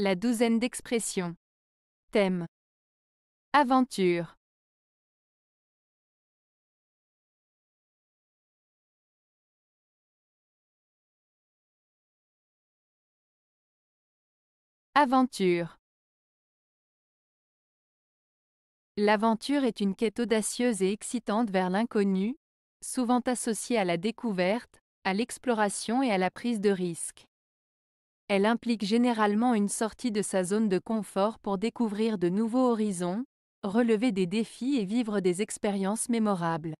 La douzaine d'expressions. Thème. Aventure. Aventure. L'aventure est une quête audacieuse et excitante vers l'inconnu, souvent associée à la découverte, à l'exploration et à la prise de risque. Elle implique généralement une sortie de sa zone de confort pour découvrir de nouveaux horizons, relever des défis et vivre des expériences mémorables.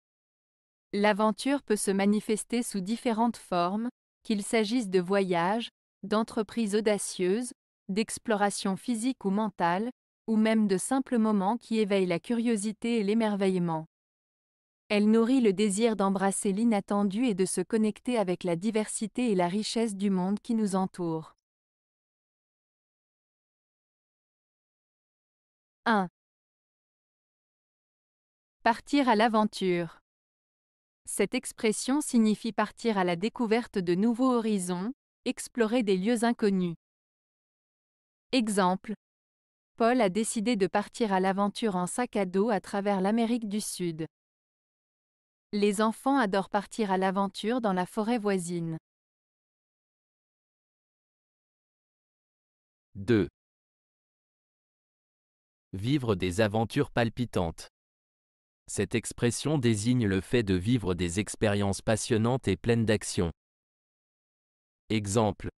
L'aventure peut se manifester sous différentes formes, qu'il s'agisse de voyages, d'entreprises audacieuses, d'explorations physiques ou mentales, ou même de simples moments qui éveillent la curiosité et l'émerveillement. Elle nourrit le désir d'embrasser l'inattendu et de se connecter avec la diversité et la richesse du monde qui nous entoure. 1. Partir à l'aventure. Cette expression signifie partir à la découverte de nouveaux horizons, explorer des lieux inconnus. Exemple. Paul a décidé de partir à l'aventure en sac à dos à travers l'Amérique du Sud. Les enfants adorent partir à l'aventure dans la forêt voisine. 2. Vivre des aventures palpitantes. Cette expression désigne le fait de vivre des expériences passionnantes et pleines d'action. Exemple.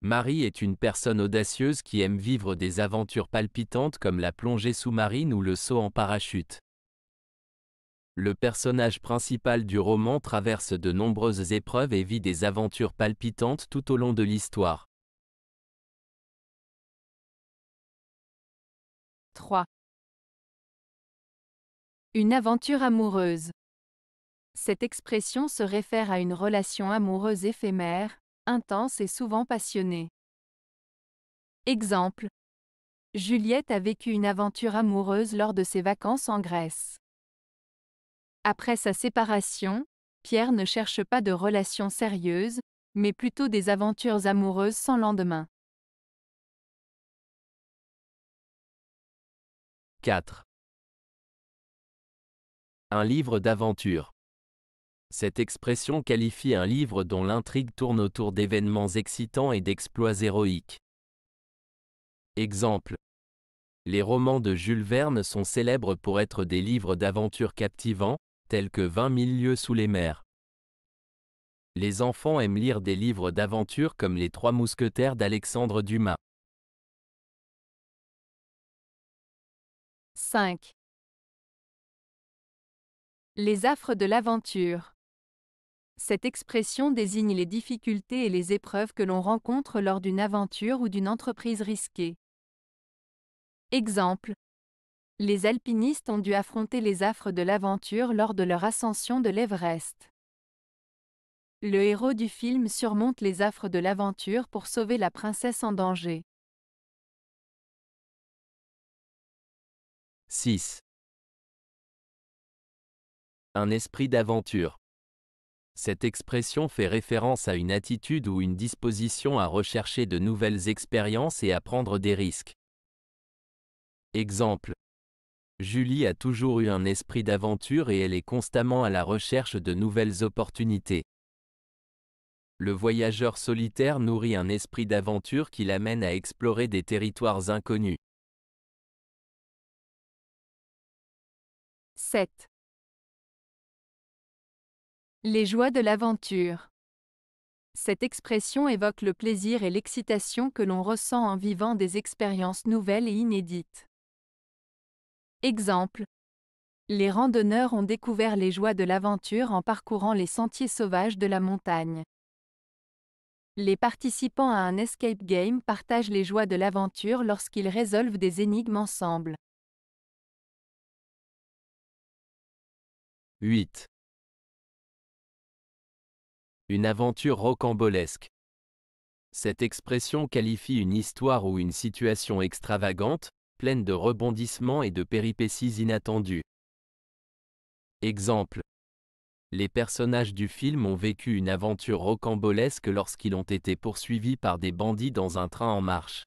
Marie est une personne audacieuse qui aime vivre des aventures palpitantes comme la plongée sous-marine ou le saut en parachute. Le personnage principal du roman traverse de nombreuses épreuves et vit des aventures palpitantes tout au long de l'histoire. Une aventure amoureuse. Cette expression se réfère à une relation amoureuse éphémère, intense et souvent passionnée. Exemple. Juliette a vécu une aventure amoureuse lors de ses vacances en Grèce. Après sa séparation, Pierre ne cherche pas de relations sérieuses, mais plutôt des aventures amoureuses sans lendemain. 4. Un livre d'aventure. Cette expression qualifie un livre dont l'intrigue tourne autour d'événements excitants et d'exploits héroïques. Exemple. Les romans de Jules Verne sont célèbres pour être des livres d'aventure captivants, tels que 20 000 lieues sous les mers. Les enfants aiment lire des livres d'aventure comme Les Trois Mousquetaires d'Alexandre Dumas. 5. Les affres de l'aventure. Cette expression désigne les difficultés et les épreuves que l'on rencontre lors d'une aventure ou d'une entreprise risquée. Exemple. Les alpinistes ont dû affronter les affres de l'aventure lors de leur ascension de l'Everest. Le héros du film surmonte les affres de l'aventure pour sauver la princesse en danger. 6. Un esprit d'aventure. Cette expression fait référence à une attitude ou une disposition à rechercher de nouvelles expériences et à prendre des risques. Exemple. Julie a toujours eu un esprit d'aventure et elle est constamment à la recherche de nouvelles opportunités. Le voyageur solitaire nourrit un esprit d'aventure qui l'amène à explorer des territoires inconnus. 7. Les joies de l'aventure. Cette expression évoque le plaisir et l'excitation que l'on ressent en vivant des expériences nouvelles et inédites. Exemple. Les randonneurs ont découvert les joies de l'aventure en parcourant les sentiers sauvages de la montagne. Les participants à un escape game partagent les joies de l'aventure lorsqu'ils résolvent des énigmes ensemble. 8. Une aventure rocambolesque. Cette expression qualifie une histoire ou une situation extravagante, pleine de rebondissements et de péripéties inattendues. Exemple. Les personnages du film ont vécu une aventure rocambolesque lorsqu'ils ont été poursuivis par des bandits dans un train en marche.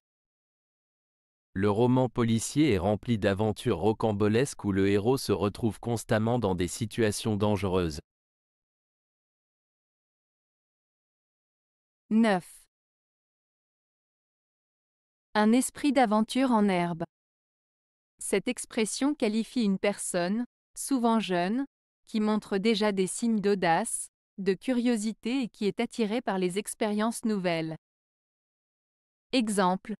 Le roman policier est rempli d'aventures rocambolesques où le héros se retrouve constamment dans des situations dangereuses. 9. Un esprit d'aventure en herbe. Cette expression qualifie une personne, souvent jeune, qui montre déjà des signes d'audace, de curiosité et qui est attirée par les expériences nouvelles. Exemple.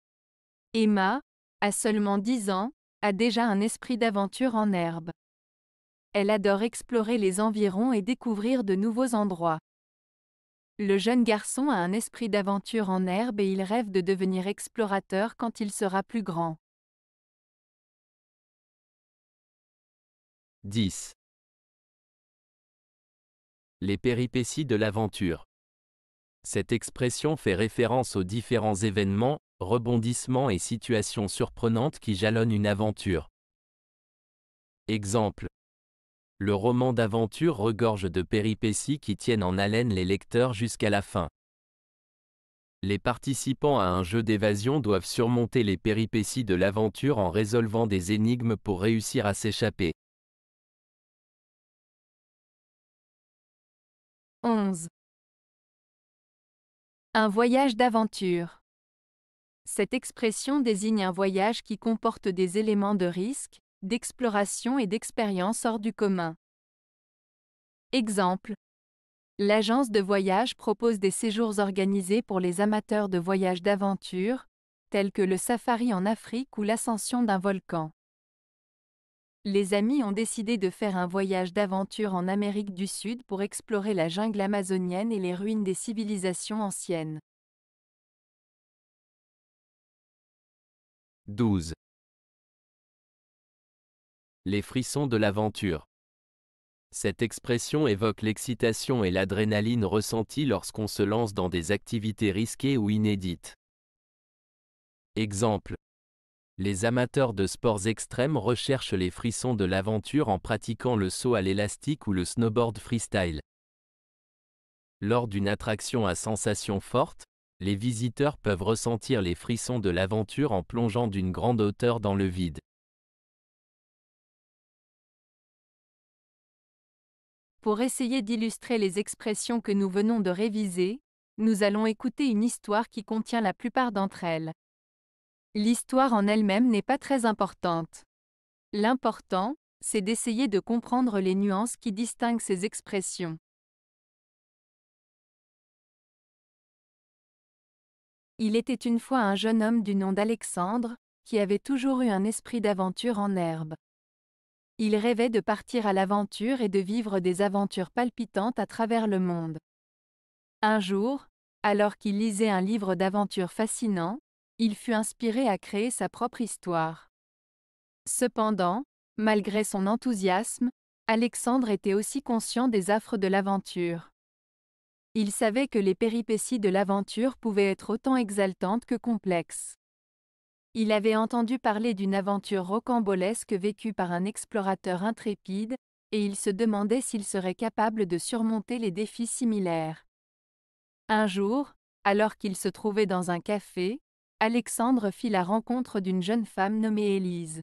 Emma, à seulement 10 ans, a déjà un esprit d'aventure en herbe. Elle adore explorer les environs et découvrir de nouveaux endroits. Le jeune garçon a un esprit d'aventure en herbe et il rêve de devenir explorateur quand il sera plus grand. 10. Les péripéties de l'aventure. Cette expression fait référence aux différents événements, rebondissements et situations surprenantes qui jalonnent une aventure. Exemple. Le roman d'aventure regorge de péripéties qui tiennent en haleine les lecteurs jusqu'à la fin. Les participants à un jeu d'évasion doivent surmonter les péripéties de l'aventure en résolvant des énigmes pour réussir à s'échapper. 11. Un voyage d'aventure. Cette expression désigne un voyage qui comporte des éléments de risque, d'exploration et d'expérience hors du commun. Exemple. L'agence de voyage propose des séjours organisés pour les amateurs de voyages d'aventure, tels que le safari en Afrique ou l'ascension d'un volcan. Les amis ont décidé de faire un voyage d'aventure en Amérique du Sud pour explorer la jungle amazonienne et les ruines des civilisations anciennes. 12. Les frissons de l'aventure. Cette expression évoque l'excitation et l'adrénaline ressentie lorsqu'on se lance dans des activités risquées ou inédites. Exemple. Les amateurs de sports extrêmes recherchent les frissons de l'aventure en pratiquant le saut à l'élastique ou le snowboard freestyle. Lors d'une attraction à sensations fortes, les visiteurs peuvent ressentir les frissons de l'aventure en plongeant d'une grande hauteur dans le vide. Pour essayer d'illustrer les expressions que nous venons de réviser, nous allons écouter une histoire qui contient la plupart d'entre elles. L'histoire en elle-même n'est pas très importante. L'important, c'est d'essayer de comprendre les nuances qui distinguent ces expressions. Il était une fois un jeune homme du nom d'Alexandre, qui avait toujours eu un esprit d'aventure en herbe. Il rêvait de partir à l'aventure et de vivre des aventures palpitantes à travers le monde. Un jour, alors qu'il lisait un livre d'aventures fascinant, il fut inspiré à créer sa propre histoire. Cependant, malgré son enthousiasme, Alexandre était aussi conscient des affres de l'aventure. Il savait que les péripéties de l'aventure pouvaient être autant exaltantes que complexes. Il avait entendu parler d'une aventure rocambolesque vécue par un explorateur intrépide, et il se demandait s'il serait capable de surmonter les défis similaires. Un jour, alors qu'il se trouvait dans un café, Alexandre fit la rencontre d'une jeune femme nommée Élise.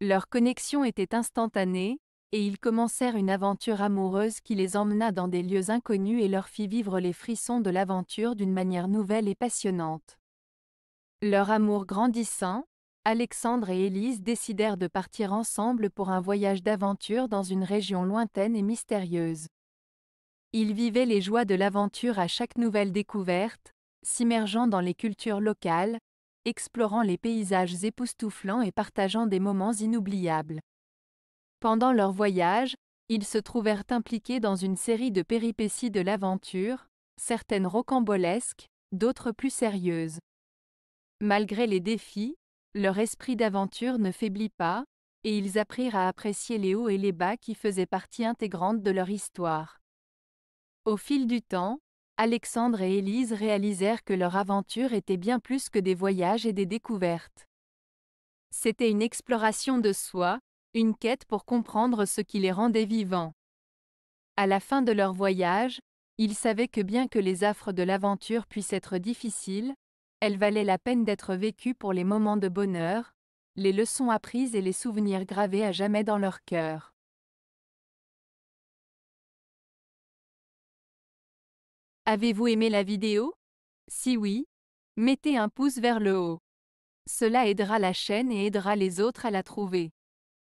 Leur connexion était instantanée, et ils commencèrent une aventure amoureuse qui les emmena dans des lieux inconnus et leur fit vivre les frissons de l'aventure d'une manière nouvelle et passionnante. Leur amour grandissant, Alexandre et Élise décidèrent de partir ensemble pour un voyage d'aventure dans une région lointaine et mystérieuse. Ils vivaient les joies de l'aventure à chaque nouvelle découverte, s'immergeant dans les cultures locales, explorant les paysages époustouflants et partageant des moments inoubliables. Pendant leur voyage, ils se trouvèrent impliqués dans une série de péripéties de l'aventure, certaines rocambolesques, d'autres plus sérieuses. Malgré les défis, leur esprit d'aventure ne faiblit pas, et ils apprirent à apprécier les hauts et les bas qui faisaient partie intégrante de leur histoire. Au fil du temps, Alexandre et Élise réalisèrent que leur aventure était bien plus que des voyages et des découvertes. C'était une exploration de soi, une quête pour comprendre ce qui les rendait vivants. À la fin de leur voyage, ils savaient que bien que les affres de l'aventure puissent être difficiles, elles valaient la peine d'être vécues pour les moments de bonheur, les leçons apprises et les souvenirs gravés à jamais dans leur cœur. Avez-vous aimé la vidéo Si oui, mettez un pouce vers le haut. Cela aidera la chaîne et aidera les autres à la trouver.